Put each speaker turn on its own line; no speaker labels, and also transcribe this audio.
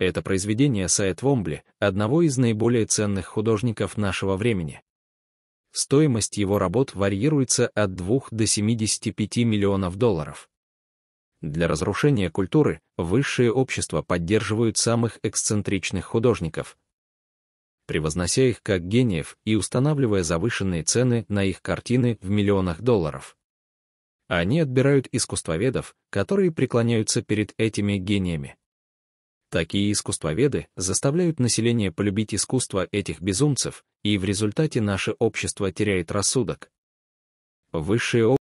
Это произведение Сайет Вомбли, одного из наиболее ценных художников нашего времени. Стоимость его работ варьируется от 2 до 75 миллионов долларов. Для разрушения культуры высшие общества поддерживают самых эксцентричных художников, превознося их как гениев и устанавливая завышенные цены на их картины в миллионах долларов. Они отбирают искусствоведов, которые преклоняются перед этими гениями. Такие искусствоведы заставляют население полюбить искусство этих безумцев, и в результате наше общество теряет рассудок. Высшее